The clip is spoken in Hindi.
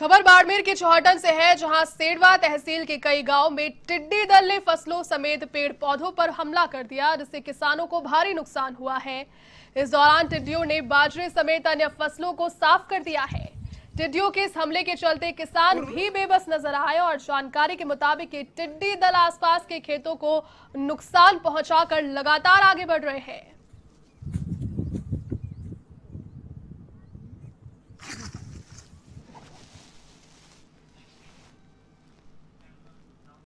खबर बाड़मेर के चौहटन से है जहां सेडवा तहसील के कई गांव में टिड्डी दल ने फसलों समेत पेड़ पौधों पर हमला कर दिया जिससे किसानों को भारी नुकसान हुआ है इस दौरान टिड्डियों ने बाजरे समेत अन्य फसलों को साफ कर दिया है टिड्डियों के इस हमले के चलते किसान भी बेबस नजर आए और जानकारी के मुताबिक टिड्डी दल आसपास के खेतों को नुकसान पहुंचाकर लगातार आगे बढ़ रहे हैं